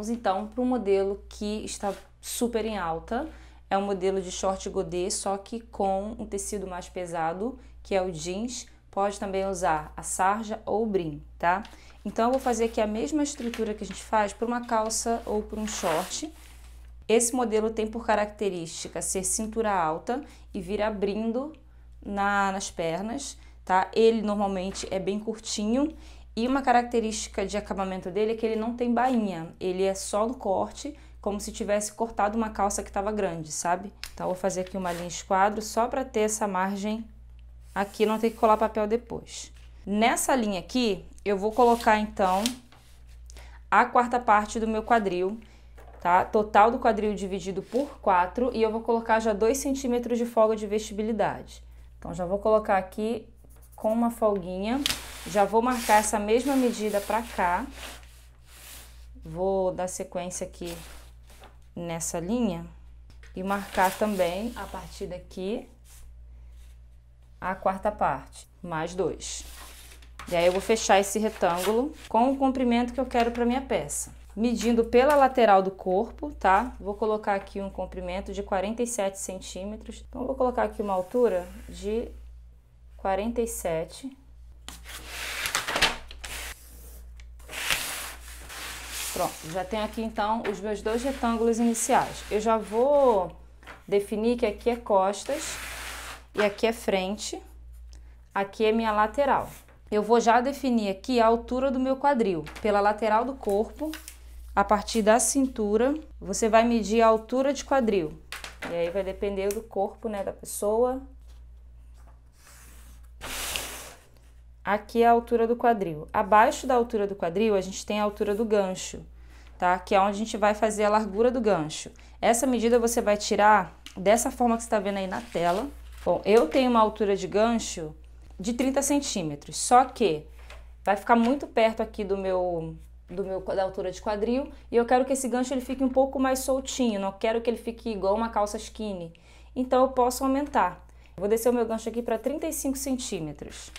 Vamos então para um modelo que está super em alta. É um modelo de short godê, só que com um tecido mais pesado, que é o jeans. Pode também usar a sarja ou o brim, tá? Então, eu vou fazer aqui a mesma estrutura que a gente faz para uma calça ou para um short. Esse modelo tem por característica ser cintura alta e vir abrindo na, nas pernas, tá? Ele normalmente é bem curtinho e uma característica de acabamento dele é que ele não tem bainha, ele é só no corte, como se tivesse cortado uma calça que estava grande, sabe? Então vou fazer aqui uma linha esquadro só para ter essa margem aqui, não tem que colar papel depois. Nessa linha aqui, eu vou colocar então a quarta parte do meu quadril, tá? Total do quadril dividido por 4 e eu vou colocar já 2 centímetros de folga de vestibilidade. Então já vou colocar aqui com uma folguinha. Já vou marcar essa mesma medida para cá. Vou dar sequência aqui nessa linha e marcar também a partir daqui a quarta parte, mais dois. E aí eu vou fechar esse retângulo com o comprimento que eu quero para minha peça. Medindo pela lateral do corpo, tá? Vou colocar aqui um comprimento de 47 centímetros. Então, vou colocar aqui uma altura de 47. sete, Pronto, já tenho aqui então os meus dois retângulos iniciais. Eu já vou definir que aqui é costas e aqui é frente, aqui é minha lateral. Eu vou já definir aqui a altura do meu quadril, pela lateral do corpo, a partir da cintura, você vai medir a altura de quadril. E aí vai depender do corpo, né, da pessoa, aqui é a altura do quadril. Abaixo da altura do quadril, a gente tem a altura do gancho, tá? Que é onde a gente vai fazer a largura do gancho. Essa medida você vai tirar dessa forma que você está vendo aí na tela. Bom, eu tenho uma altura de gancho de 30 centímetros, só que vai ficar muito perto aqui do meu, do meu da altura de quadril e eu quero que esse gancho ele fique um pouco mais soltinho, não quero que ele fique igual uma calça skinny. Então eu posso aumentar. Vou descer o meu gancho aqui para 35 centímetros.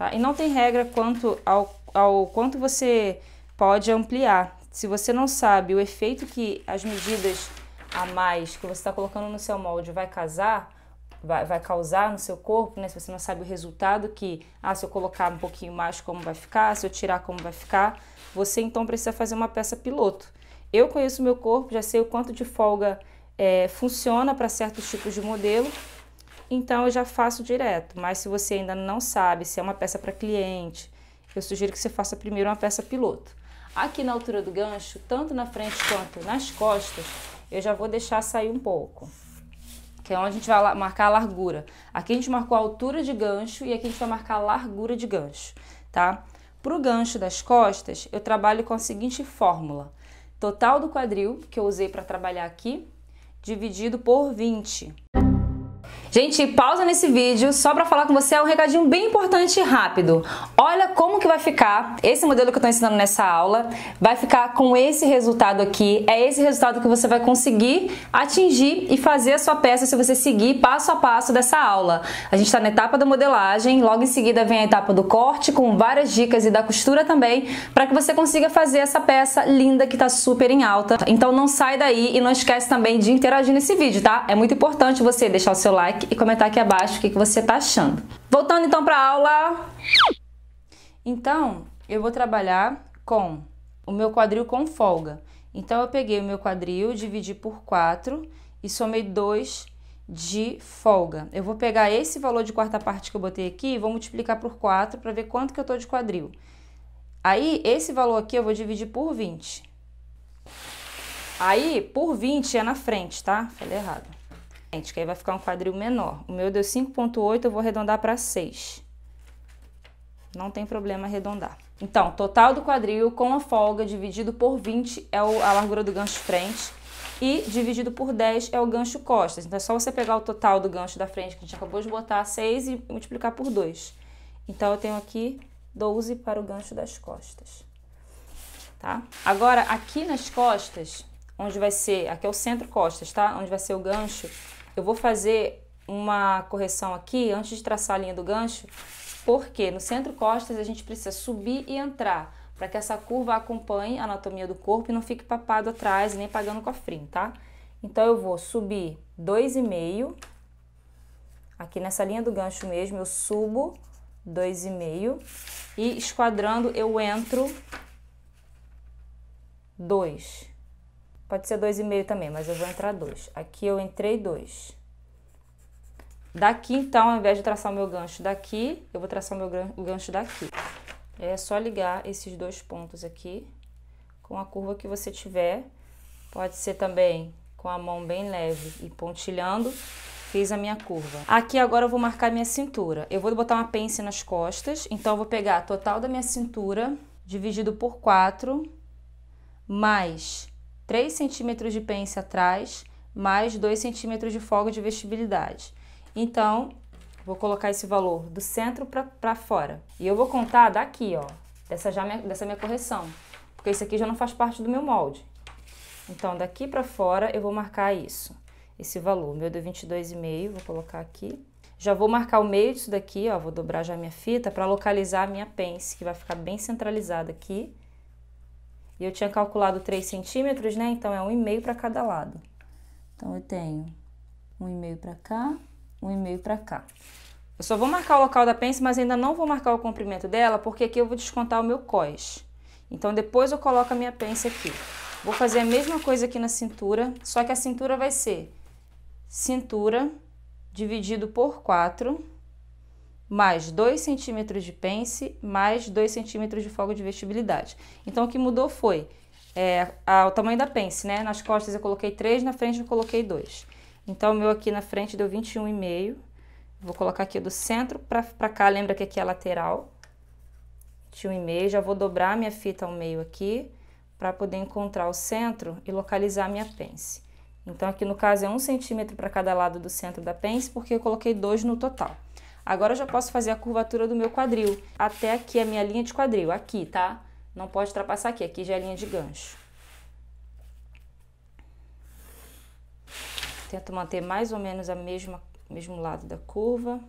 Tá? E não tem regra quanto ao, ao quanto você pode ampliar. Se você não sabe o efeito que as medidas a mais que você está colocando no seu molde vai casar, vai, vai causar no seu corpo, né? Se você não sabe o resultado que, ah, se eu colocar um pouquinho mais como vai ficar, se eu tirar como vai ficar, você então precisa fazer uma peça piloto. Eu conheço meu corpo, já sei o quanto de folga é, funciona para certos tipos de modelo então eu já faço direto. Mas se você ainda não sabe se é uma peça para cliente, eu sugiro que você faça primeiro uma peça piloto. Aqui na altura do gancho, tanto na frente quanto nas costas, eu já vou deixar sair um pouco. Que é onde a gente vai marcar a largura. Aqui a gente marcou a altura de gancho e aqui a gente vai marcar a largura de gancho, tá? Para o gancho das costas, eu trabalho com a seguinte fórmula. Total do quadril, que eu usei para trabalhar aqui, dividido por 20. Gente, pausa nesse vídeo só para falar com você é um recadinho bem importante e rápido. Olha como que vai ficar esse modelo que eu estou ensinando nessa aula. Vai ficar com esse resultado aqui. É esse resultado que você vai conseguir atingir e fazer a sua peça se você seguir passo a passo dessa aula. A gente está na etapa da modelagem, logo em seguida vem a etapa do corte com várias dicas e da costura também, para que você consiga fazer essa peça linda que está super em alta. Então não sai daí e não esquece também de interagir nesse vídeo, tá? É muito importante você deixar o seu like e comentar aqui abaixo o que, que você está achando. Voltando então para a aula. Então, eu vou trabalhar com o meu quadril com folga. Então, eu peguei o meu quadril, dividi por 4 e somei 2 de folga. Eu vou pegar esse valor de quarta parte que eu botei aqui e vou multiplicar por 4 para ver quanto que eu estou de quadril. Aí, esse valor aqui eu vou dividir por 20. Aí, por 20 é na frente, tá? Falei errado gente, que aí vai ficar um quadril menor. O meu deu 5.8, eu vou arredondar para 6. Não tem problema arredondar. Então, total do quadril com a folga dividido por 20 é a largura do gancho frente e dividido por 10 é o gancho costas. Então, é só você pegar o total do gancho da frente que a gente acabou de botar, 6, e multiplicar por 2. Então, eu tenho aqui 12 para o gancho das costas. Tá? Agora, aqui nas costas, onde vai ser, aqui é o centro costas, tá? Onde vai ser o gancho, eu vou fazer uma correção aqui antes de traçar a linha do gancho, porque no centro costas a gente precisa subir e entrar para que essa curva acompanhe a anatomia do corpo e não fique papado atrás nem pagando cofrinho, tá? Então eu vou subir 2,5 aqui nessa linha do gancho mesmo, eu subo 2,5 e esquadrando eu entro 2. Pode ser 2,5 também, mas eu vou entrar 2. Aqui eu entrei 2. Daqui, então, ao invés de traçar o meu gancho daqui, eu vou traçar o meu gancho daqui. É só ligar esses dois pontos aqui com a curva que você tiver. Pode ser também com a mão bem leve e pontilhando. Fiz a minha curva. Aqui agora eu vou marcar minha cintura. Eu vou botar uma pence nas costas, então eu vou pegar total da minha cintura dividido por 4 mais 3 centímetros de pence atrás, mais 2 centímetros de folga de vestibilidade. Então, vou colocar esse valor do centro para fora. E eu vou contar daqui, ó, dessa, já minha, dessa minha correção, porque isso aqui já não faz parte do meu molde. Então, daqui para fora, eu vou marcar isso, esse valor. Meu deu 22,5, vou colocar aqui. Já vou marcar o meio disso daqui, ó, vou dobrar já minha fita para localizar a minha pence, que vai ficar bem centralizada aqui. E eu tinha calculado 3 centímetros, né? Então, é 1,5 para cada lado. Então, eu tenho 1,5 para cá, 1,5 para cá. Eu só vou marcar o local da pence, mas ainda não vou marcar o comprimento dela, porque aqui eu vou descontar o meu cós. Então, depois eu coloco a minha pence aqui. Vou fazer a mesma coisa aqui na cintura, só que a cintura vai ser cintura dividido por 4 mais 2 centímetros de pence, mais 2 centímetros de folga de vestibilidade. Então, o que mudou foi é, a, o tamanho da pence, né? Nas costas eu coloquei 3, na frente eu coloquei 2. Então, o meu aqui na frente deu 21,5. Vou colocar aqui do centro para cá, lembra que aqui é a lateral. 21,5. Já vou dobrar minha fita ao meio aqui, para poder encontrar o centro e localizar a minha pence. Então, aqui no caso é um centímetro para cada lado do centro da pence, porque eu coloquei dois no total. Agora eu já posso fazer a curvatura do meu quadril, até aqui a minha linha de quadril, aqui, tá? Não pode ultrapassar aqui, aqui já é linha de gancho. Tento manter mais ou menos a mesma, o mesmo lado da curva.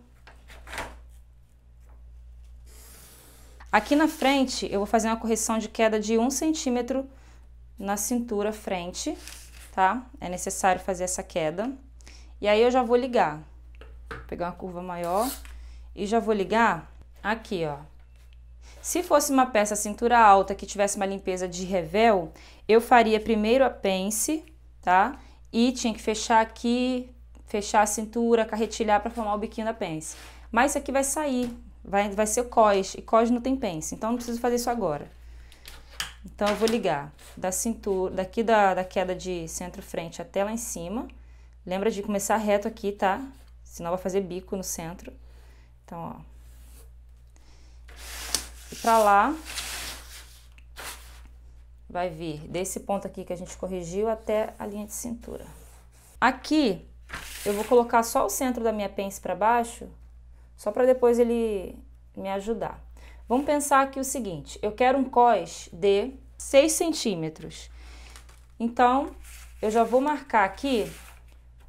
Aqui na frente, eu vou fazer uma correção de queda de um centímetro na cintura frente, tá? É necessário fazer essa queda. E aí, eu já vou ligar. Vou pegar uma curva maior, e já vou ligar aqui, ó. Se fosse uma peça cintura alta que tivesse uma limpeza de revel, eu faria primeiro a pence, tá? E tinha que fechar aqui, fechar a cintura, carretilhar para formar o biquinho da pence. Mas isso aqui vai sair, vai, vai ser cós, e cós não tem pence, então não preciso fazer isso agora. Então, eu vou ligar da cintura, daqui da, da queda de centro-frente até lá em cima. Lembra de começar reto aqui, tá? Senão vai fazer bico no centro. Então, ó. E pra lá, vai vir desse ponto aqui que a gente corrigiu até a linha de cintura. Aqui, eu vou colocar só o centro da minha pence para baixo, só para depois ele me ajudar. Vamos pensar aqui o seguinte, eu quero um cós de 6 centímetros. Então, eu já vou marcar aqui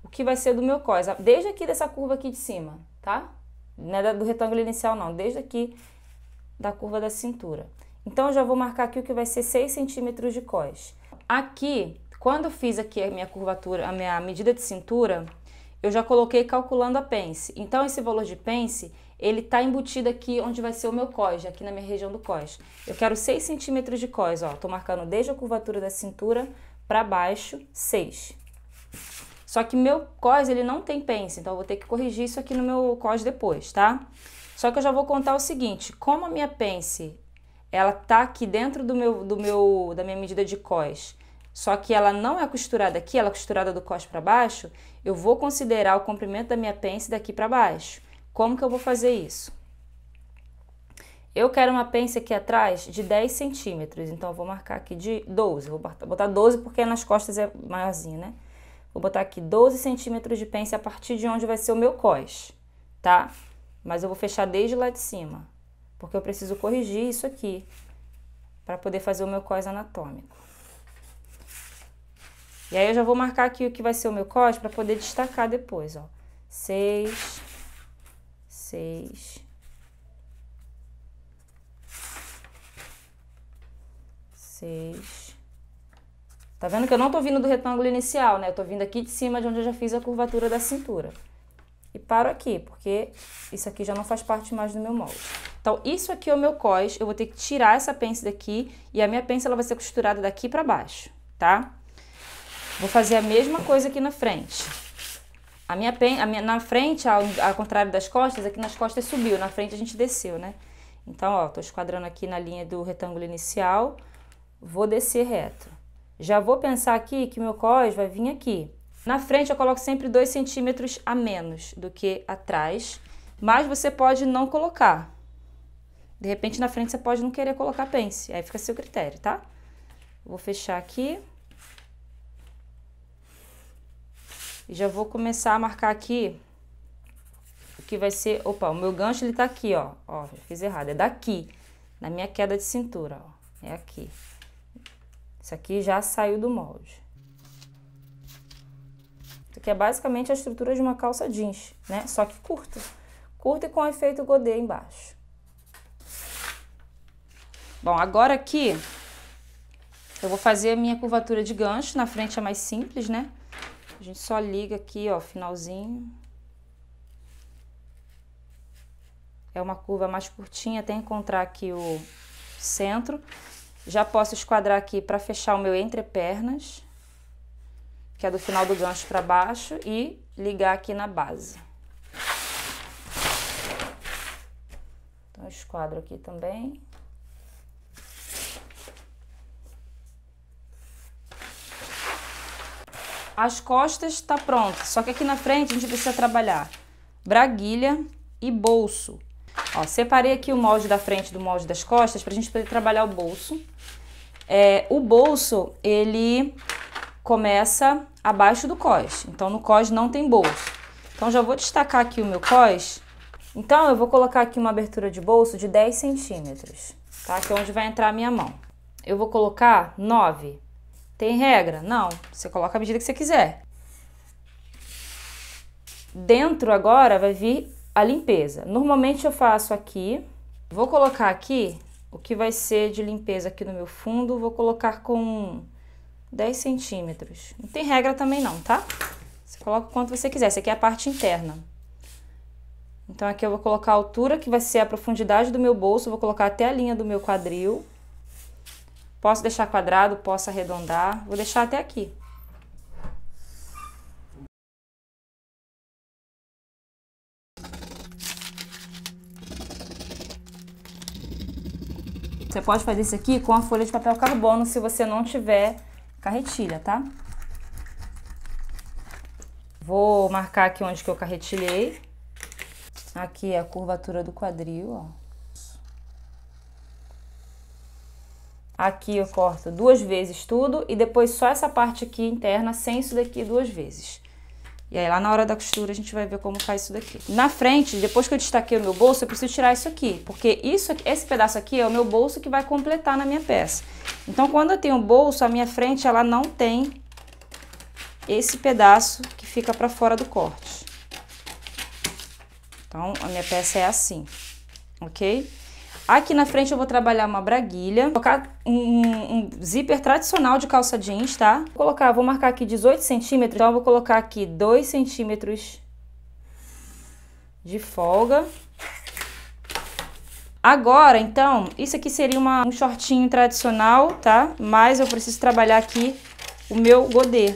o que vai ser do meu cós, desde aqui dessa curva aqui de cima, tá? Não é do retângulo inicial, não. Desde aqui da curva da cintura. Então, eu já vou marcar aqui o que vai ser 6 centímetros de cós. Aqui, quando eu fiz aqui a minha curvatura, a minha medida de cintura, eu já coloquei calculando a pence. Então, esse valor de pence, ele tá embutido aqui onde vai ser o meu cós, aqui na minha região do cós. Eu quero 6 centímetros de cós, ó. Tô marcando desde a curvatura da cintura para baixo, 6. Só que meu COS, ele não tem pence, então eu vou ter que corrigir isso aqui no meu COS depois, tá? Só que eu já vou contar o seguinte, como a minha pence, ela tá aqui dentro do meu, do meu, da minha medida de COS, só que ela não é costurada aqui, ela é costurada do cos para baixo, eu vou considerar o comprimento da minha pence daqui para baixo. Como que eu vou fazer isso? Eu quero uma pence aqui atrás de 10 centímetros, então eu vou marcar aqui de 12, vou botar 12 porque nas costas é maiorzinho, né? Vou botar aqui 12 centímetros de pence a partir de onde vai ser o meu cós, tá? Mas eu vou fechar desde lá de cima, porque eu preciso corrigir isso aqui para poder fazer o meu cós anatômico. E aí eu já vou marcar aqui o que vai ser o meu cos para poder destacar depois, ó. 6 6 seis. Tá vendo que eu não tô vindo do retângulo inicial, né? Eu tô vindo aqui de cima de onde eu já fiz a curvatura da cintura. E paro aqui, porque isso aqui já não faz parte mais do meu molde. Então, isso aqui é o meu cós, eu vou ter que tirar essa pence daqui e a minha pence ela vai ser costurada daqui pra baixo, tá? Vou fazer a mesma coisa aqui na frente. A minha, pen, a minha na frente, ao, ao contrário das costas, aqui nas costas subiu, na frente a gente desceu, né? Então, ó, tô esquadrando aqui na linha do retângulo inicial, vou descer reto. Já vou pensar aqui que meu cos vai vir aqui. Na frente eu coloco sempre 2 centímetros a menos do que atrás, mas você pode não colocar. De repente na frente você pode não querer colocar pence, aí fica a seu critério, tá? Vou fechar aqui. E já vou começar a marcar aqui o que vai ser... Opa, o meu gancho ele tá aqui, ó. Ó, fiz errado, é daqui, na minha queda de cintura, ó. É aqui. Isso aqui já saiu do molde. Isso aqui é basicamente a estrutura de uma calça jeans, né? Só que curta. Curta e com efeito godê embaixo. Bom, agora aqui eu vou fazer a minha curvatura de gancho. Na frente é mais simples, né? A gente só liga aqui, ó, finalzinho. É uma curva mais curtinha, até encontrar aqui o centro. Já posso esquadrar aqui para fechar o meu entrepernas, que é do final do gancho para baixo, e ligar aqui na base. Então, esquadro aqui também. As costas está pronto, só que aqui na frente a gente precisa trabalhar braguilha e bolso. Ó, separei aqui o molde da frente do molde das costas para a gente poder trabalhar o bolso. É, o bolso, ele começa abaixo do cós. Então, no cós não tem bolso. Então, já vou destacar aqui o meu cós. Então, eu vou colocar aqui uma abertura de bolso de 10 centímetros, tá? Que é onde vai entrar a minha mão. Eu vou colocar 9. Tem regra? Não. Você coloca a medida que você quiser. Dentro agora vai vir a limpeza. Normalmente eu faço aqui, vou colocar aqui o que vai ser de limpeza aqui no meu fundo, vou colocar com 10 centímetros. Não tem regra também não, tá? Você coloca o quanto você quiser, essa aqui é a parte interna. Então aqui eu vou colocar a altura, que vai ser a profundidade do meu bolso, vou colocar até a linha do meu quadril. Posso deixar quadrado, posso arredondar, vou deixar até aqui. Você pode fazer isso aqui com a folha de papel carbono se você não tiver carretilha, tá? Vou marcar aqui onde que eu carretilhei. Aqui é a curvatura do quadril, ó. Aqui eu corto duas vezes tudo e depois só essa parte aqui interna sem isso daqui duas vezes. E aí lá na hora da costura a gente vai ver como faz isso daqui. Na frente, depois que eu destaquei o meu bolso, eu preciso tirar isso aqui, porque isso esse pedaço aqui é o meu bolso que vai completar na minha peça. Então quando eu tenho o bolso, a minha frente ela não tem esse pedaço que fica para fora do corte. Então a minha peça é assim, ok? Aqui na frente eu vou trabalhar uma braguilha, colocar um, um zíper tradicional de calça jeans, tá? Vou colocar, vou marcar aqui 18 centímetros, então eu vou colocar aqui 2 centímetros de folga. Agora, então, isso aqui seria uma, um shortinho tradicional, tá? Mas eu preciso trabalhar aqui o meu godê.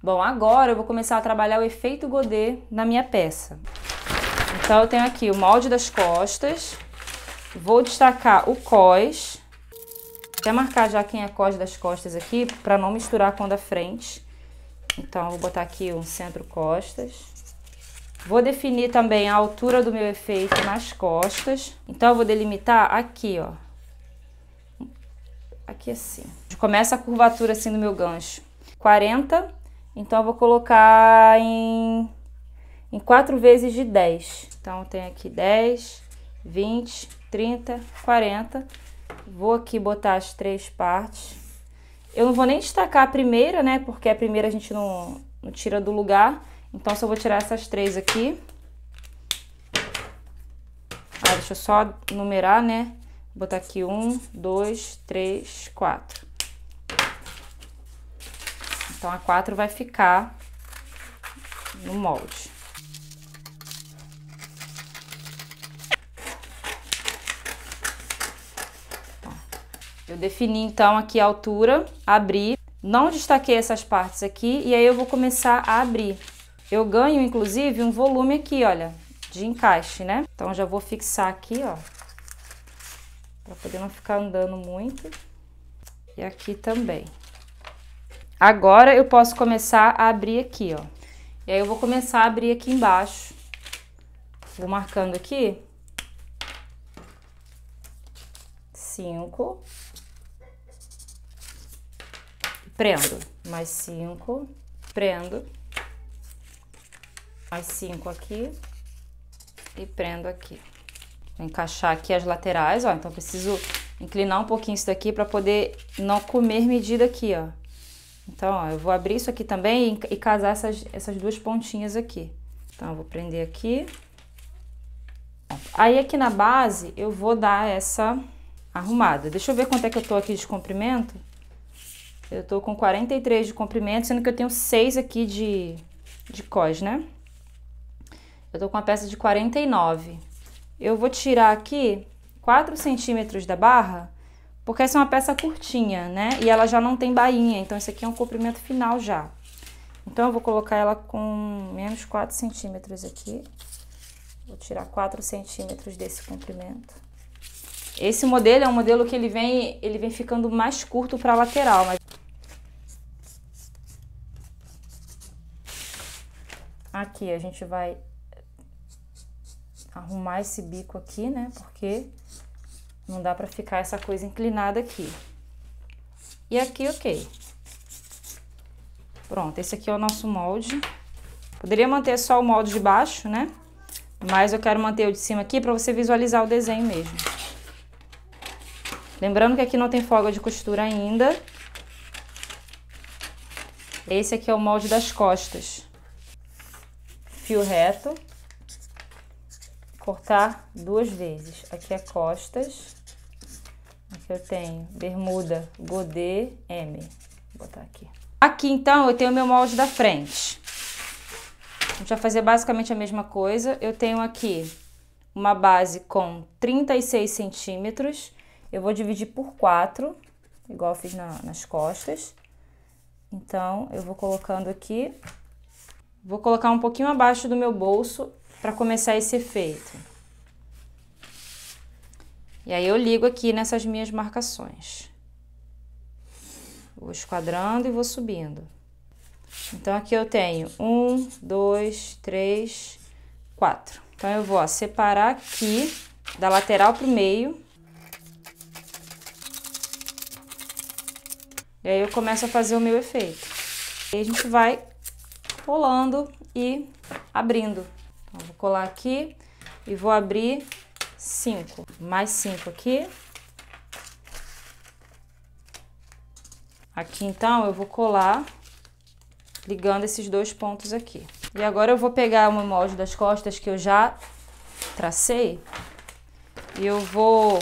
Bom, agora eu vou começar a trabalhar o efeito godê na minha peça. Então, eu tenho aqui o molde das costas, Vou destacar o cós. Até marcar já quem é cós das costas aqui, para não misturar com a da frente. Então, eu vou botar aqui um centro costas. Vou definir também a altura do meu efeito nas costas. Então, eu vou delimitar aqui, ó. Aqui assim. Começa a curvatura assim do meu gancho. 40. Então, eu vou colocar em, em 4 vezes de 10. Então, tem aqui 10, 20, 30, 40. Vou aqui botar as três partes. Eu não vou nem destacar a primeira, né? Porque a primeira a gente não, não tira do lugar. Então, só vou tirar essas três aqui. Ah, deixa eu só numerar, né? Vou botar aqui um, dois, três, quatro. Então, a quatro vai ficar no molde. Eu defini então aqui a altura, abri, não destaquei essas partes aqui e aí eu vou começar a abrir. Eu ganho inclusive um volume aqui, olha, de encaixe, né? Então já vou fixar aqui, ó, para poder não ficar andando muito. E aqui também. Agora eu posso começar a abrir aqui, ó. E aí eu vou começar a abrir aqui embaixo. Vou marcando aqui. Cinco prendo, mais cinco, prendo, mais cinco aqui e prendo aqui. Vou encaixar aqui as laterais, ó, então preciso inclinar um pouquinho isso daqui para poder não comer medida aqui, ó. Então, ó, eu vou abrir isso aqui também e, e casar essas, essas duas pontinhas aqui. Então, eu vou prender aqui. Aí, aqui na base, eu vou dar essa arrumada. Deixa eu ver quanto é que eu tô aqui de comprimento. Eu tô com 43 de comprimento, sendo que eu tenho 6 aqui de, de cós, né? Eu tô com a peça de 49. Eu vou tirar aqui 4 centímetros da barra, porque essa é uma peça curtinha, né? E ela já não tem bainha, então esse aqui é um comprimento final já. Então, eu vou colocar ela com menos 4 centímetros aqui. Vou tirar 4 centímetros desse comprimento. Esse modelo é um modelo que ele vem, ele vem ficando mais curto para a lateral, mas aqui, a gente vai arrumar esse bico aqui, né? Porque não dá pra ficar essa coisa inclinada aqui. E aqui, ok. Pronto, esse aqui é o nosso molde. Poderia manter só o molde de baixo, né? Mas eu quero manter o de cima aqui pra você visualizar o desenho mesmo. Lembrando que aqui não tem folga de costura ainda. Esse aqui é o molde das costas fio reto, cortar duas vezes. Aqui é costas, aqui eu tenho bermuda godê M, vou botar aqui. Aqui então eu tenho meu molde da frente. A gente vai fazer basicamente a mesma coisa. Eu tenho aqui uma base com 36 centímetros. Eu vou dividir por 4, igual fiz na, nas costas. Então, eu vou colocando aqui Vou colocar um pouquinho abaixo do meu bolso para começar esse efeito. E aí eu ligo aqui nessas minhas marcações. Vou esquadrando e vou subindo. Então aqui eu tenho um, dois, três, quatro. Então eu vou ó, separar aqui da lateral para o meio. E aí eu começo a fazer o meu efeito. E a gente vai colando e abrindo. Então, vou colar aqui e vou abrir 5, mais 5 aqui. Aqui então eu vou colar ligando esses dois pontos aqui. E agora eu vou pegar o meu molde das costas que eu já tracei e eu vou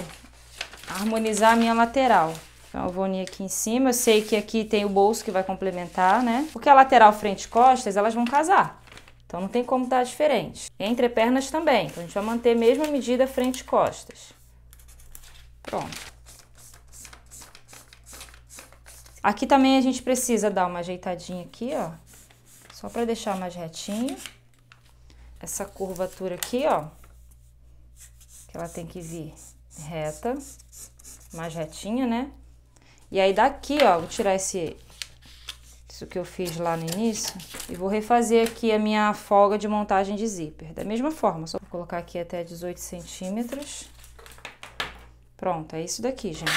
harmonizar a minha lateral. Alvone então, aqui em cima. Eu sei que aqui tem o bolso que vai complementar, né? Porque a lateral frente e costas, elas vão casar. Então, não tem como dar diferente. Entre pernas também. Então, a gente vai manter a mesma medida frente e costas. Pronto. Aqui também a gente precisa dar uma ajeitadinha aqui, ó. Só pra deixar mais retinho. Essa curvatura aqui, ó. Que ela tem que vir reta. Mais retinha, né? E aí, daqui, ó, vou tirar esse, isso que eu fiz lá no início. E vou refazer aqui a minha folga de montagem de zíper. Da mesma forma, só vou colocar aqui até 18 centímetros. Pronto, é isso daqui, gente.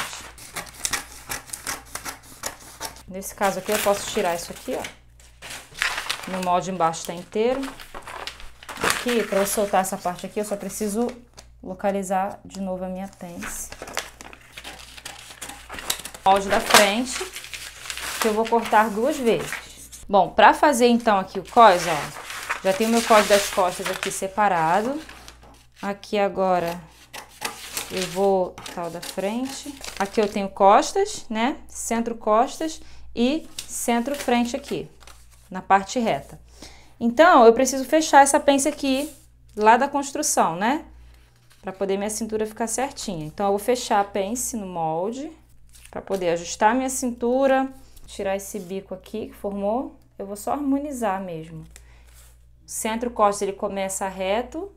Nesse caso aqui, eu posso tirar isso aqui, ó. No molde embaixo tá inteiro. Aqui, pra eu soltar essa parte aqui, eu só preciso localizar de novo a minha pence molde da frente, que eu vou cortar duas vezes. Bom, para fazer então aqui o cos, ó, já tenho meu cos das costas aqui separado. Aqui agora eu vou tal da frente. Aqui eu tenho costas, né? Centro costas e centro frente aqui, na parte reta. Então, eu preciso fechar essa pence aqui lá da construção, né? Para poder minha cintura ficar certinha. Então, eu vou fechar a pence no molde. Para poder ajustar minha cintura, tirar esse bico aqui que formou, eu vou só harmonizar mesmo. Centro costa ele começa reto,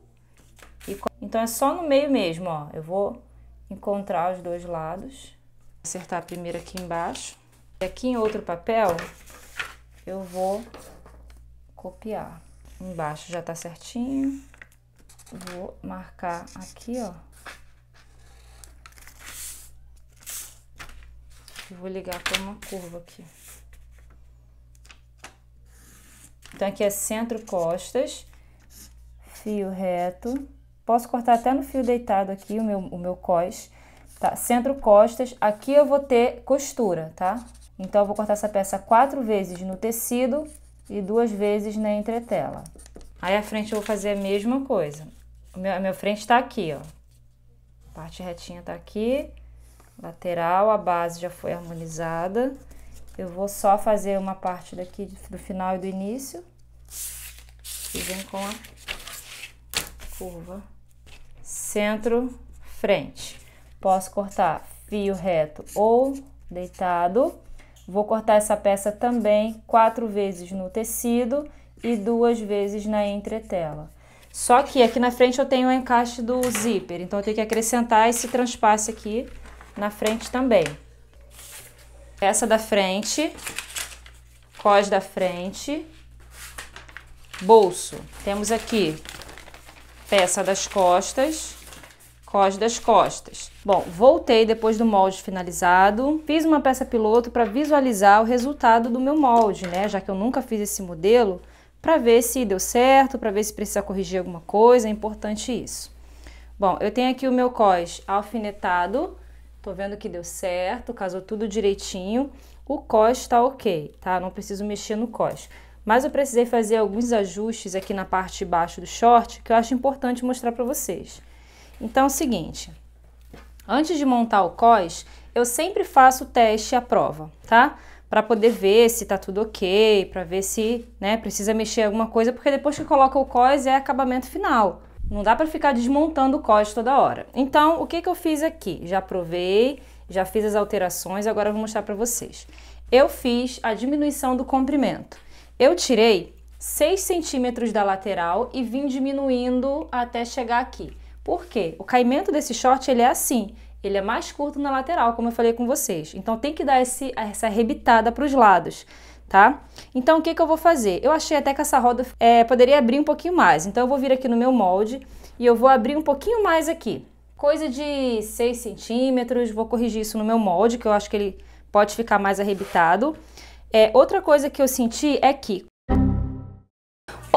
e... então é só no meio mesmo, ó. Eu vou encontrar os dois lados, acertar a primeira aqui embaixo. E aqui em outro papel, eu vou copiar. Embaixo já tá certinho. Vou marcar aqui, ó. vou ligar para uma curva aqui. Então, aqui é centro costas, fio reto. Posso cortar até no fio deitado aqui o meu, o meu cos, tá? Centro costas, aqui eu vou ter costura, tá? Então, eu vou cortar essa peça quatro vezes no tecido e duas vezes na entretela. Aí, a frente eu vou fazer a mesma coisa. O meu, a minha frente tá aqui, ó. Parte retinha tá aqui Lateral, a base já foi harmonizada. Eu vou só fazer uma parte daqui do final e do início. E vem com a curva. Centro, frente. Posso cortar fio reto ou deitado. Vou cortar essa peça também quatro vezes no tecido e duas vezes na entretela. Só que aqui na frente eu tenho o encaixe do zíper, então eu tenho que acrescentar esse transpasse aqui na frente também. Essa da frente, cós da frente, bolso. Temos aqui peça das costas, cós das costas. Bom, voltei depois do molde finalizado, fiz uma peça piloto para visualizar o resultado do meu molde, né? Já que eu nunca fiz esse modelo, para ver se deu certo, para ver se precisa corrigir alguma coisa, é importante isso. Bom, eu tenho aqui o meu cós alfinetado, Tô vendo que deu certo, casou tudo direitinho. O cos tá ok, tá? Não preciso mexer no cos. Mas eu precisei fazer alguns ajustes aqui na parte de baixo do short que eu acho importante mostrar para vocês. Então é o seguinte, antes de montar o cos, eu sempre faço o teste à prova, tá? Para poder ver se tá tudo ok, para ver se né, precisa mexer alguma coisa, porque depois que coloca o cos é acabamento final. Não dá para ficar desmontando o COS toda hora. Então, o que, que eu fiz aqui? Já provei, já fiz as alterações, agora eu vou mostrar para vocês. Eu fiz a diminuição do comprimento. Eu tirei 6 centímetros da lateral e vim diminuindo até chegar aqui. Por quê? O caimento desse short ele é assim, ele é mais curto na lateral, como eu falei com vocês. Então tem que dar esse, essa arrebitada para os lados tá? Então, o que, que eu vou fazer? Eu achei até que essa roda é, poderia abrir um pouquinho mais. Então, eu vou vir aqui no meu molde e eu vou abrir um pouquinho mais aqui. Coisa de 6 centímetros, vou corrigir isso no meu molde, que eu acho que ele pode ficar mais arrebitado. É, outra coisa que eu senti é que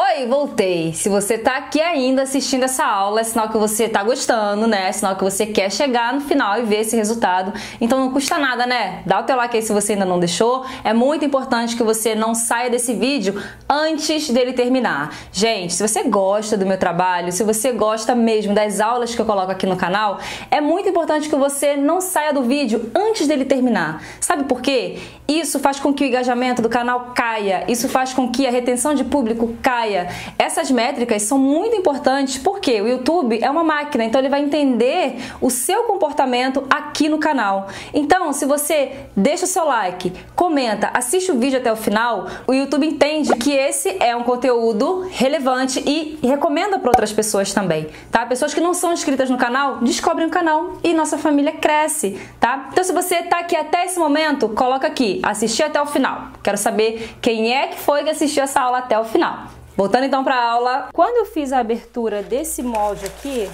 Oi, voltei! Se você está aqui ainda assistindo essa aula, é sinal que você está gostando, né? É sinal que você quer chegar no final e ver esse resultado. Então não custa nada, né? Dá o teu like aí se você ainda não deixou. É muito importante que você não saia desse vídeo antes dele terminar. Gente, se você gosta do meu trabalho, se você gosta mesmo das aulas que eu coloco aqui no canal, é muito importante que você não saia do vídeo antes dele terminar. Sabe por quê? Isso faz com que o engajamento do canal caia, isso faz com que a retenção de público caia. Essas métricas são muito importantes porque o YouTube é uma máquina, então ele vai entender o seu comportamento aqui no canal. Então, se você deixa o seu like, comenta, assiste o vídeo até o final, o YouTube entende que esse é um conteúdo relevante e recomenda para outras pessoas também, tá? Pessoas que não são inscritas no canal, descobrem o canal e nossa família cresce, tá? Então, se você está aqui até esse momento, coloca aqui assisti assistiu até o final. Quero saber quem é que foi que assistiu essa aula até o final. Voltando então para a aula. Quando eu fiz a abertura desse molde aqui,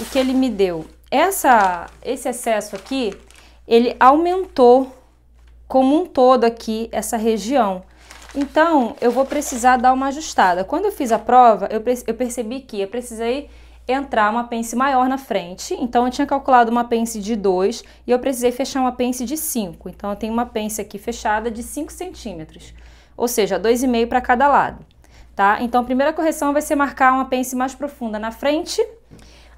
o que ele me deu? Essa, esse excesso aqui, ele aumentou como um todo aqui essa região. Então, eu vou precisar dar uma ajustada. Quando eu fiz a prova, eu, eu percebi que eu precisei entrar uma pence maior na frente. Então, eu tinha calculado uma pence de 2 e eu precisei fechar uma pence de 5. Então, eu tenho uma pence aqui fechada de 5 centímetros, ou seja, 2,5 para cada lado, tá? Então, a primeira correção vai ser marcar uma pence mais profunda na frente.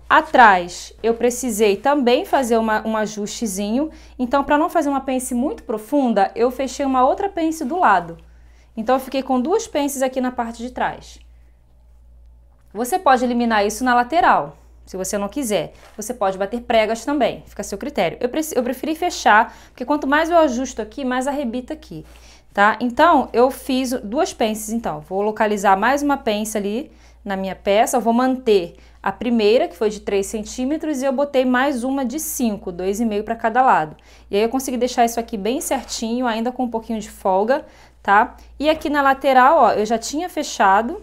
Atrás, eu precisei também fazer uma, um ajustezinho. Então, para não fazer uma pence muito profunda, eu fechei uma outra pence do lado. Então, eu fiquei com duas pences aqui na parte de trás. Você pode eliminar isso na lateral, se você não quiser. Você pode bater pregas também, fica a seu critério. Eu, eu preferi fechar, porque quanto mais eu ajusto aqui, mais arrebita aqui, tá? Então, eu fiz duas pences, então. Vou localizar mais uma pence ali na minha peça, eu vou manter a primeira, que foi de 3 centímetros, e eu botei mais uma de 5, 2,5 para cada lado. E aí eu consegui deixar isso aqui bem certinho, ainda com um pouquinho de folga, tá? E aqui na lateral, ó, eu já tinha fechado,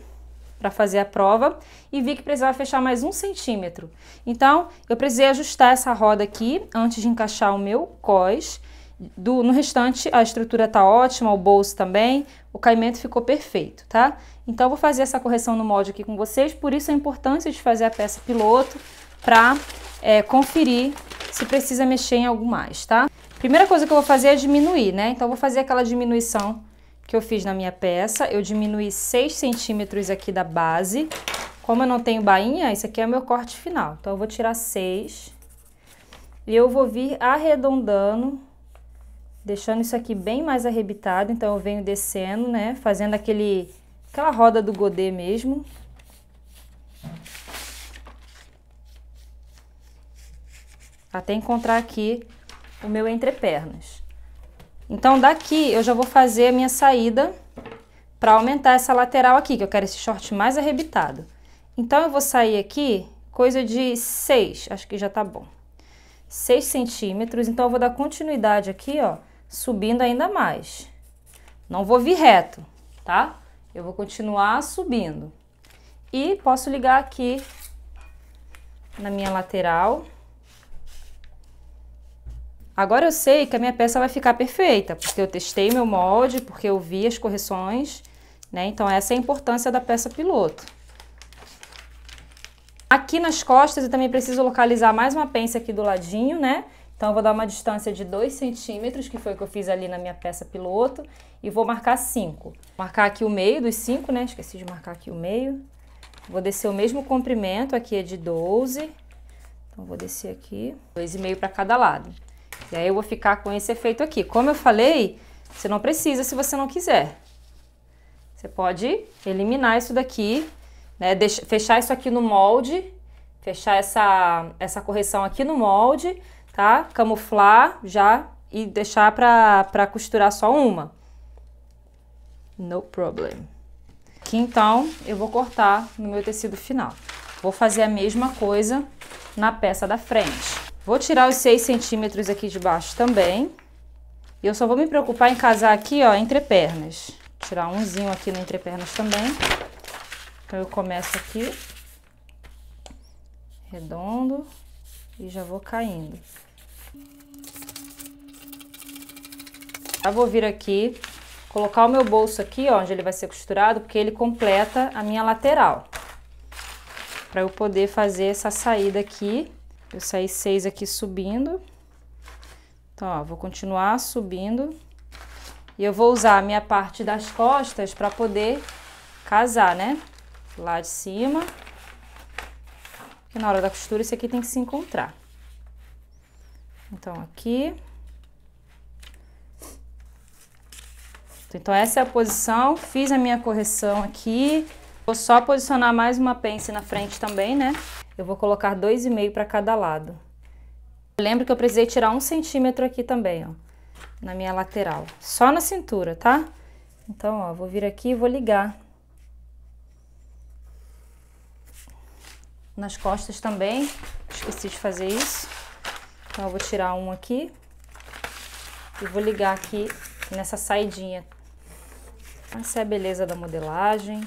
para fazer a prova e vi que precisava fechar mais um centímetro. Então, eu precisei ajustar essa roda aqui antes de encaixar o meu cós. Do, no restante, a estrutura tá ótima, o bolso também, o caimento ficou perfeito, tá? Então, eu vou fazer essa correção no molde aqui com vocês, por isso a importância de fazer a peça piloto para é, conferir se precisa mexer em algo mais, tá? Primeira coisa que eu vou fazer é diminuir, né? Então, eu vou fazer aquela diminuição que eu fiz na minha peça, eu diminui 6 centímetros aqui da base. Como eu não tenho bainha, esse aqui é meu corte final. Então, eu vou tirar 6 e eu vou vir arredondando, deixando isso aqui bem mais arrebitado. Então, eu venho descendo, né, fazendo aquele, aquela roda do godê mesmo. Até encontrar aqui o meu entrepernas. Então, daqui eu já vou fazer a minha saída para aumentar essa lateral aqui, que eu quero esse short mais arrebitado. Então, eu vou sair aqui coisa de 6, acho que já tá bom. 6 centímetros, então eu vou dar continuidade aqui, ó, subindo ainda mais. Não vou vir reto, tá? Eu vou continuar subindo. E posso ligar aqui na minha lateral. Agora eu sei que a minha peça vai ficar perfeita, porque eu testei meu molde, porque eu vi as correções, né? Então essa é a importância da peça piloto. Aqui nas costas eu também preciso localizar mais uma pence aqui do ladinho, né? Então eu vou dar uma distância de 2 centímetros, que foi o que eu fiz ali na minha peça piloto, e vou marcar 5. Marcar aqui o meio dos 5, né? Esqueci de marcar aqui o meio. Vou descer o mesmo comprimento, aqui é de 12. Então vou descer aqui, 2,5 para cada lado. E aí eu vou ficar com esse efeito aqui. Como eu falei, você não precisa se você não quiser. Você pode eliminar isso daqui, né? Deixa, fechar isso aqui no molde, fechar essa, essa correção aqui no molde, tá? Camuflar já e deixar pra, pra costurar só uma. No problem. Aqui então eu vou cortar no meu tecido final. Vou fazer a mesma coisa na peça da frente. Vou tirar os 6 centímetros aqui de baixo também. E eu só vou me preocupar em casar aqui, ó, entre pernas. Tirar umzinho aqui no entre pernas também. Então, eu começo aqui. Redondo. E já vou caindo. Já vou vir aqui, colocar o meu bolso aqui, ó, onde ele vai ser costurado, porque ele completa a minha lateral. Pra eu poder fazer essa saída aqui. Eu saí seis aqui subindo. Então, ó, vou continuar subindo. E eu vou usar a minha parte das costas para poder casar, né? Lá de cima. Porque na hora da costura isso aqui tem que se encontrar. Então, aqui. Então, essa é a posição. Fiz a minha correção aqui. Vou só posicionar mais uma pence na frente também, né? Eu vou colocar 2,5 para cada lado. Lembro que eu precisei tirar um centímetro aqui também, ó, na minha lateral. Só na cintura, tá? Então, ó, vou vir aqui e vou ligar. Nas costas também, esqueci de fazer isso. Então, eu vou tirar um aqui e vou ligar aqui nessa saidinha. Essa é a beleza da modelagem.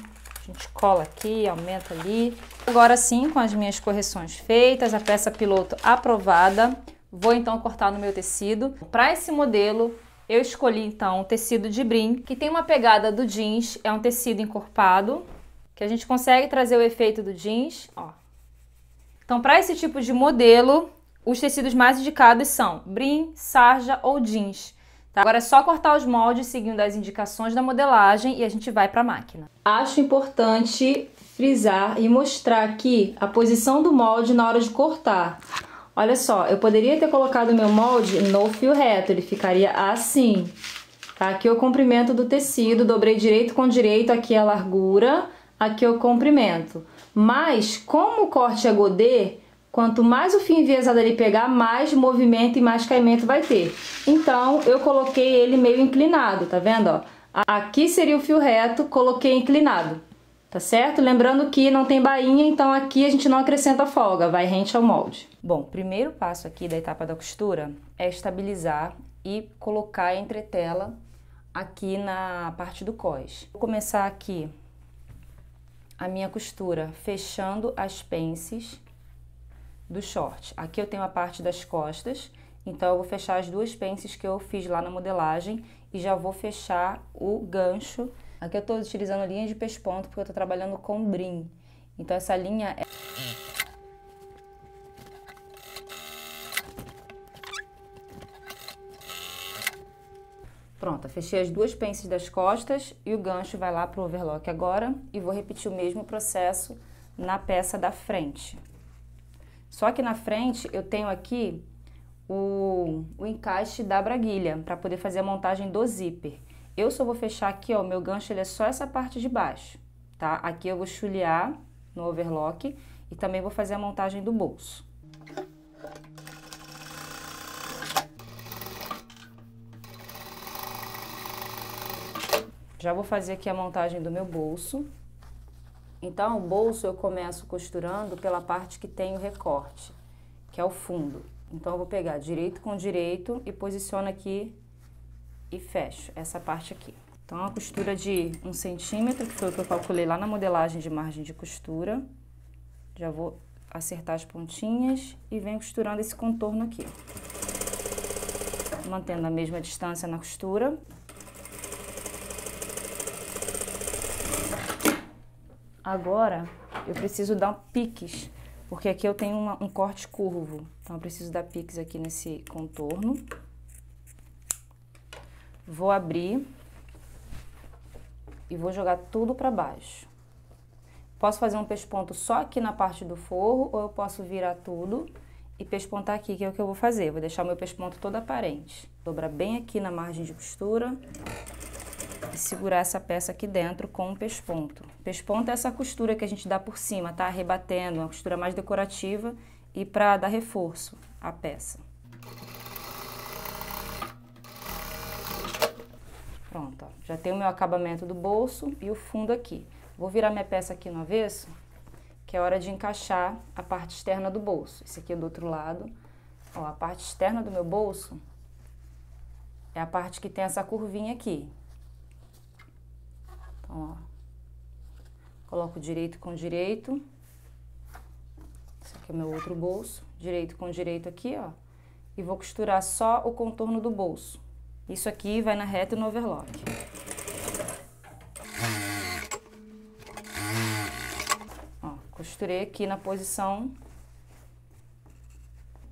A gente cola aqui, aumenta ali. Agora sim, com as minhas correções feitas, a peça piloto aprovada, vou então cortar no meu tecido. Para esse modelo, eu escolhi então um tecido de brim, que tem uma pegada do jeans, é um tecido encorpado, que a gente consegue trazer o efeito do jeans, ó. Então, para esse tipo de modelo, os tecidos mais indicados são brim, sarja ou jeans. Tá? Agora é só cortar os moldes seguindo as indicações da modelagem e a gente vai para a máquina. Acho importante frisar e mostrar aqui a posição do molde na hora de cortar. Olha só, eu poderia ter colocado meu molde no fio reto, ele ficaria assim. Tá? Aqui é o comprimento do tecido, dobrei direito com direito, aqui é a largura, aqui é o comprimento. Mas, como o corte é godê, Quanto mais o fio enviesado ele pegar, mais movimento e mais caimento vai ter. Então, eu coloquei ele meio inclinado, tá vendo? Ó? Aqui seria o fio reto, coloquei inclinado, tá certo? Lembrando que não tem bainha, então aqui a gente não acrescenta folga, vai rente ao molde. Bom, primeiro passo aqui da etapa da costura é estabilizar e colocar a entretela aqui na parte do cós. Vou começar aqui a minha costura fechando as pences do short. Aqui eu tenho a parte das costas, então eu vou fechar as duas pences que eu fiz lá na modelagem e já vou fechar o gancho. Aqui eu estou utilizando linha de pesponto porque eu estou trabalhando com brim. Então essa linha é... Pronto, fechei as duas pences das costas e o gancho vai lá pro overlock agora e vou repetir o mesmo processo na peça da frente. Só que na frente eu tenho aqui o, o encaixe da braguilha para poder fazer a montagem do zíper. Eu só vou fechar aqui, ó, o meu gancho ele é só essa parte de baixo, tá? Aqui eu vou chulear no overlock e também vou fazer a montagem do bolso. Já vou fazer aqui a montagem do meu bolso. Então, o bolso eu começo costurando pela parte que tem o recorte, que é o fundo. Então, eu vou pegar direito com direito e posiciono aqui e fecho essa parte aqui. Então, a costura de um centímetro, que foi o que eu calculei lá na modelagem de margem de costura. Já vou acertar as pontinhas e venho costurando esse contorno aqui. Mantendo a mesma distância na costura. Agora eu preciso dar piques, porque aqui eu tenho uma, um corte curvo. Então eu preciso dar piques aqui nesse contorno. Vou abrir e vou jogar tudo para baixo. Posso fazer um pesponto só aqui na parte do forro ou eu posso virar tudo e pespontar aqui, que é o que eu vou fazer. Vou deixar meu pesponto todo aparente. Dobrar bem aqui na margem de costura e segurar essa peça aqui dentro com o um pesponto. Pesponta é essa costura que a gente dá por cima, tá? Rebatendo, é uma costura mais decorativa e para dar reforço à peça. Pronto, ó. já tem o meu acabamento do bolso e o fundo aqui. Vou virar minha peça aqui no avesso, que é hora de encaixar a parte externa do bolso. Esse aqui é do outro lado. Ó, a parte externa do meu bolso é a parte que tem essa curvinha aqui. Então, ó, Coloco direito com direito. Esse aqui é meu outro bolso. Direito com direito aqui, ó. E vou costurar só o contorno do bolso. Isso aqui vai na reta e no overlock. Ó, costurei aqui na posição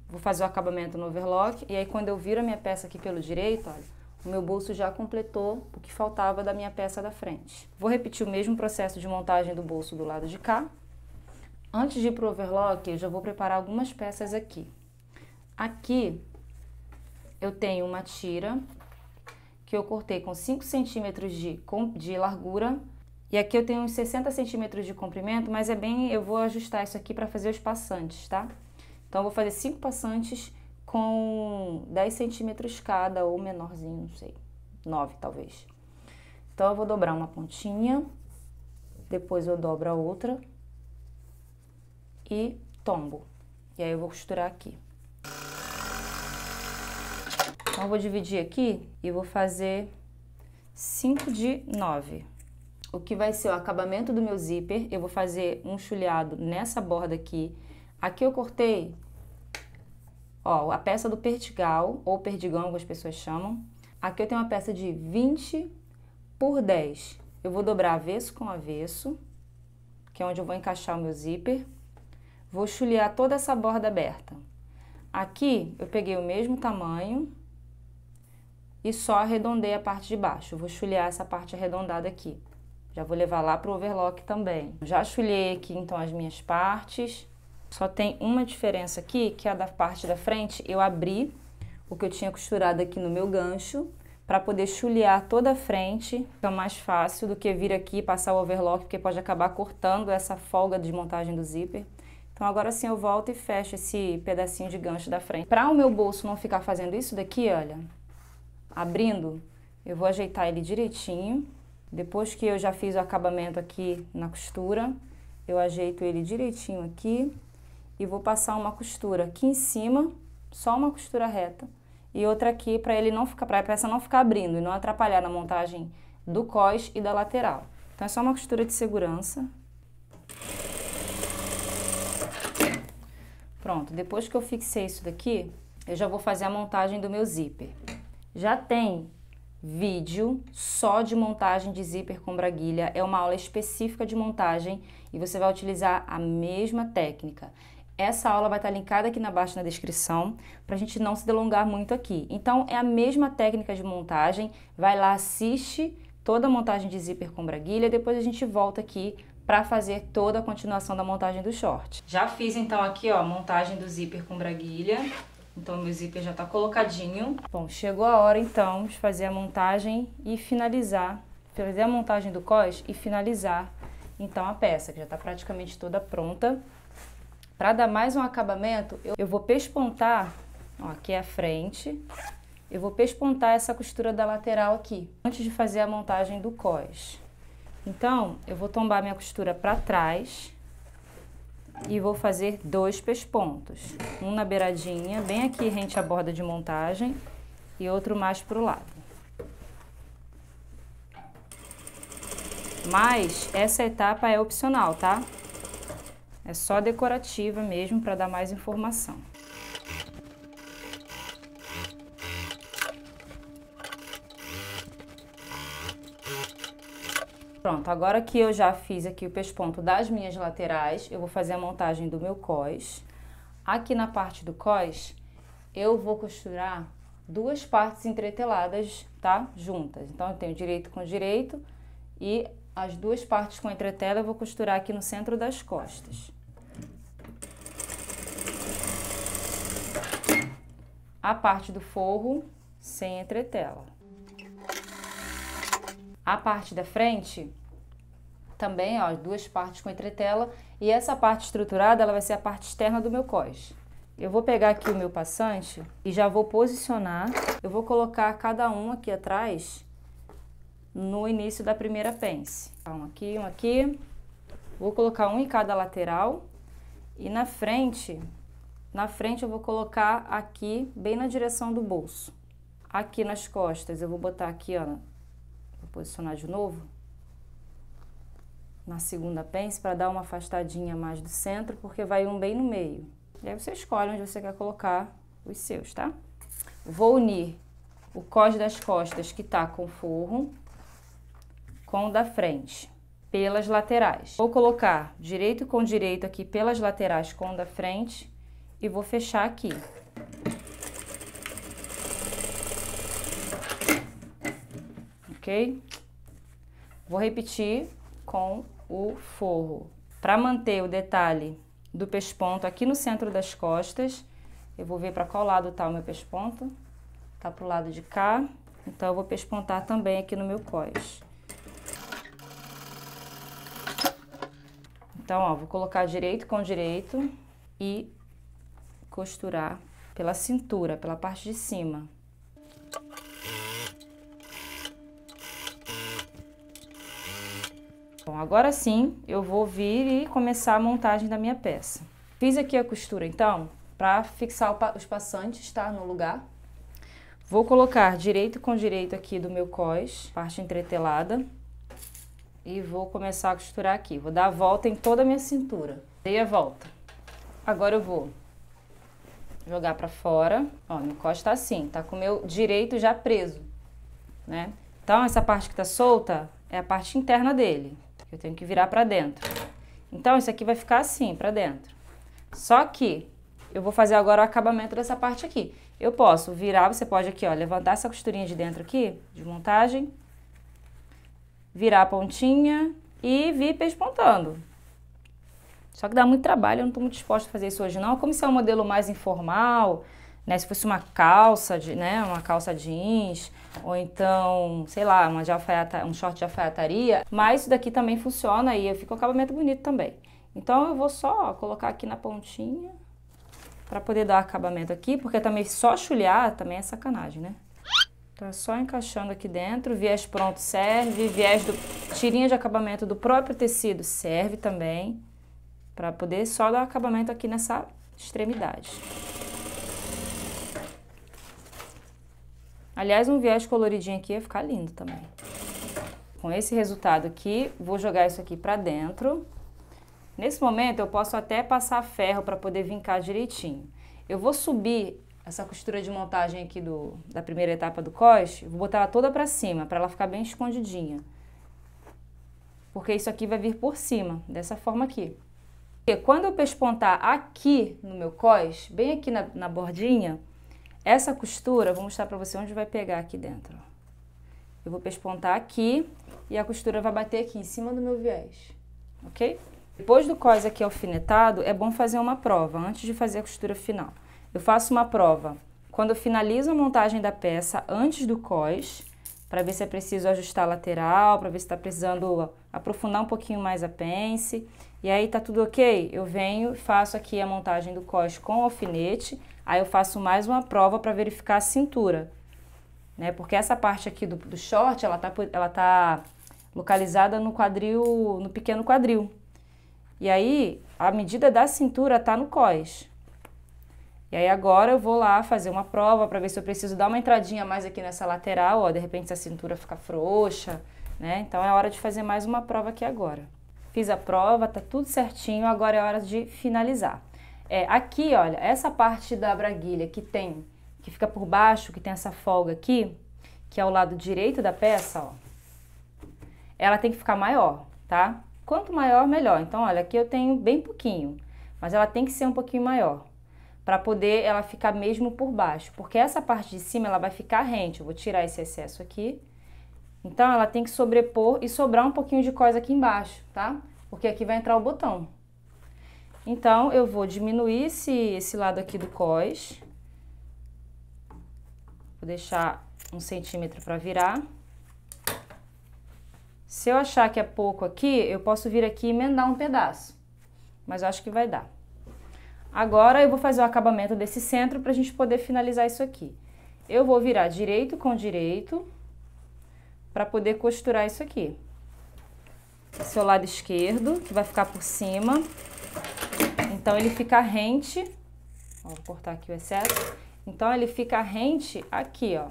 vou fazer o acabamento no overlock, e aí quando eu viro a minha peça aqui pelo direito, olha, o meu bolso já completou o que faltava da minha peça da frente. Vou repetir o mesmo processo de montagem do bolso do lado de cá. Antes de ir para o overlock, eu já vou preparar algumas peças aqui. Aqui eu tenho uma tira que eu cortei com 5 centímetros de, de largura e aqui eu tenho uns 60 centímetros de comprimento, mas é bem, eu vou ajustar isso aqui para fazer os passantes, tá? Então, eu vou fazer cinco passantes com 10 centímetros cada ou menorzinho, não sei, 9 talvez. Então, eu vou dobrar uma pontinha, depois eu dobro a outra e tombo. E aí eu vou costurar aqui. Então, eu vou dividir aqui e vou fazer 5 de 9. O que vai ser o acabamento do meu zíper, eu vou fazer um chulhado nessa borda aqui. Aqui eu cortei Ó, a peça do Pertigal, ou Perdigão, algumas pessoas chamam. Aqui eu tenho uma peça de 20 por 10. Eu vou dobrar avesso com avesso, que é onde eu vou encaixar o meu zíper. Vou chulear toda essa borda aberta. Aqui eu peguei o mesmo tamanho e só arredondei a parte de baixo. vou chulear essa parte arredondada aqui. Já vou levar lá para o overlock também. Já chulhei aqui então as minhas partes. Só tem uma diferença aqui, que é a da parte da frente, eu abri o que eu tinha costurado aqui no meu gancho para poder chulear toda a frente, fica é mais fácil do que vir aqui e passar o overlock, porque pode acabar cortando essa folga de montagem do zíper. Então agora sim eu volto e fecho esse pedacinho de gancho da frente. Para o meu bolso não ficar fazendo isso daqui, olha, abrindo, eu vou ajeitar ele direitinho. Depois que eu já fiz o acabamento aqui na costura, eu ajeito ele direitinho aqui e vou passar uma costura aqui em cima, só uma costura reta, e outra aqui para ele não ficar, para a peça não ficar abrindo e não atrapalhar na montagem do cós e da lateral. Então é só uma costura de segurança. Pronto, depois que eu fixei isso daqui, eu já vou fazer a montagem do meu zíper. Já tem vídeo só de montagem de zíper com braguilha, é uma aula específica de montagem e você vai utilizar a mesma técnica. Essa aula vai estar linkada aqui na baixa na descrição, para a gente não se delongar muito aqui. Então, é a mesma técnica de montagem, vai lá, assiste toda a montagem de zíper com braguilha, depois a gente volta aqui para fazer toda a continuação da montagem do short. Já fiz então aqui, ó, a montagem do zíper com braguilha. Então, meu zíper já está colocadinho. Bom, chegou a hora então de fazer a montagem e finalizar, fazer a montagem do cos e finalizar então a peça, que já está praticamente toda pronta. Para dar mais um acabamento, eu vou pespontar, ó, aqui é a frente, eu vou pespontar essa costura da lateral aqui, antes de fazer a montagem do cós. Então, eu vou tombar minha costura para trás e vou fazer dois pespontos. Um na beiradinha, bem aqui rente à borda de montagem, e outro mais para o lado. Mas essa etapa é opcional, tá? É só decorativa mesmo para dar mais informação. Pronto, agora que eu já fiz aqui o pesponto das minhas laterais, eu vou fazer a montagem do meu cós. Aqui na parte do cós, eu vou costurar duas partes entreteladas, tá? Juntas. Então, eu tenho direito com direito e as duas partes com entretela, eu vou costurar aqui no centro das costas. A parte do forro sem entretela. A parte da frente, também, ó, duas partes com entretela. E essa parte estruturada, ela vai ser a parte externa do meu cós. Eu vou pegar aqui o meu passante e já vou posicionar. Eu vou colocar cada um aqui atrás no início da primeira pence. Um então, aqui, um aqui. Vou colocar um em cada lateral. E na frente, na frente eu vou colocar aqui, bem na direção do bolso. Aqui nas costas, eu vou botar aqui, ó. Vou posicionar de novo. Na segunda pence, para dar uma afastadinha mais do centro, porque vai um bem no meio. E aí você escolhe onde você quer colocar os seus, tá? Vou unir o cós das costas que tá com forro com o da frente pelas laterais. Vou colocar direito com direito aqui pelas laterais com o da frente e vou fechar aqui. Ok? Vou repetir com o forro. Para manter o detalhe do pesponto aqui no centro das costas, eu vou ver para qual lado tá o meu pesponto. Tá pro lado de cá, então eu vou pespontar também aqui no meu cós. Então, ó, vou colocar direito com direito e costurar pela cintura, pela parte de cima. Bom, agora sim eu vou vir e começar a montagem da minha peça. Fiz aqui a costura então, para fixar os passantes, tá? No lugar. Vou colocar direito com direito aqui do meu cós, parte entretelada e vou começar a costurar aqui. Vou dar a volta em toda a minha cintura. Dei a volta. Agora eu vou jogar para fora. Ó, meu costa tá assim, tá com o meu direito já preso, né? Então, essa parte que tá solta é a parte interna dele. Eu tenho que virar para dentro. Então, isso aqui vai ficar assim, para dentro. Só que eu vou fazer agora o acabamento dessa parte aqui. Eu posso virar, você pode aqui, ó, levantar essa costurinha de dentro aqui, de montagem, virar a pontinha e vir pespontando. Só que dá muito trabalho, eu não estou muito disposta a fazer isso hoje não. Como se é um modelo mais informal, né? Se fosse uma calça, de, né? Uma calça jeans, ou então, sei lá, uma de alfaiata, um short de alfaiataria. Mas isso daqui também funciona e fica um acabamento bonito também. Então eu vou só colocar aqui na pontinha para poder dar acabamento aqui, porque também só chulhar também é sacanagem, né? Então é só encaixando aqui dentro, viés pronto serve, viés do tirinha de acabamento do próprio tecido serve também, para poder só dar acabamento aqui nessa extremidade. Aliás, um viés coloridinho aqui ia ficar lindo também. Com esse resultado aqui, vou jogar isso aqui pra dentro. Nesse momento, eu posso até passar ferro para poder vincar direitinho. Eu vou subir essa costura de montagem aqui do, da primeira etapa do cos, vou botar ela toda pra cima, pra ela ficar bem escondidinha. Porque isso aqui vai vir por cima, dessa forma aqui. E quando eu pespontar aqui no meu cos, bem aqui na, na bordinha, essa costura, vou mostrar pra você onde vai pegar aqui dentro. Eu vou pespontar aqui e a costura vai bater aqui em cima do meu viés, ok? Depois do cos aqui alfinetado, é bom fazer uma prova, antes de fazer a costura final. Eu faço uma prova quando eu finalizo a montagem da peça antes do cós, para ver se é preciso ajustar a lateral, para ver se está precisando aprofundar um pouquinho mais a pence. E aí tá tudo ok? Eu venho, e faço aqui a montagem do cós com alfinete, aí eu faço mais uma prova para verificar a cintura. Né? Porque essa parte aqui do, do short, ela tá, ela tá localizada no quadril, no pequeno quadril. E aí, a medida da cintura tá no cós. E aí agora eu vou lá fazer uma prova para ver se eu preciso dar uma entradinha mais aqui nessa lateral, ó, de repente essa cintura fica frouxa, né? Então é hora de fazer mais uma prova aqui agora. Fiz a prova, tá tudo certinho, agora é hora de finalizar. É, aqui, olha, essa parte da braguilha que tem, que fica por baixo, que tem essa folga aqui, que é o lado direito da peça, ó, ela tem que ficar maior, tá? Quanto maior, melhor. Então, olha, aqui eu tenho bem pouquinho, mas ela tem que ser um pouquinho maior para poder ela ficar mesmo por baixo, porque essa parte de cima ela vai ficar rente. Eu vou tirar esse excesso aqui. Então ela tem que sobrepor e sobrar um pouquinho de cós aqui embaixo, tá? Porque aqui vai entrar o botão. Então eu vou diminuir esse, esse lado aqui do cós. Vou deixar um centímetro para virar. Se eu achar que é pouco aqui, eu posso vir aqui e emendar um pedaço. Mas eu acho que vai dar. Agora eu vou fazer o acabamento desse centro para a gente poder finalizar isso aqui. Eu vou virar direito com direito para poder costurar isso aqui. Seu é lado esquerdo, que vai ficar por cima. Então, ele fica rente... vou cortar aqui o excesso. Então, ele fica rente aqui, ó.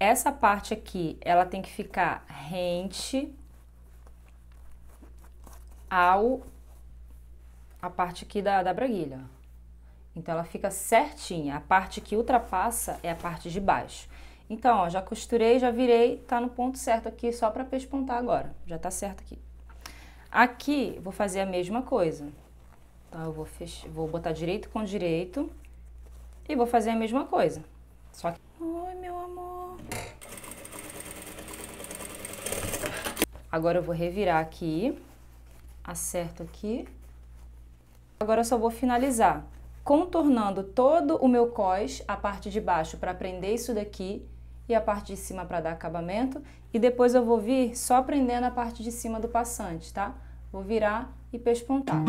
Essa parte aqui, ela tem que ficar rente ao... A parte aqui da, da braguilha, ó. Então ela fica certinha, a parte que ultrapassa é a parte de baixo. Então, ó, já costurei, já virei, tá no ponto certo aqui, só pra pespontar agora, já tá certo aqui. Aqui, vou fazer a mesma coisa. Então, eu vou, fech... vou botar direito com direito e vou fazer a mesma coisa. Só que... Oi, meu amor! Agora eu vou revirar aqui, acerto aqui. Agora eu só vou finalizar contornando todo o meu cós, a parte de baixo para prender isso daqui e a parte de cima para dar acabamento. E depois eu vou vir só prendendo a parte de cima do passante, tá? Vou virar e pespontar.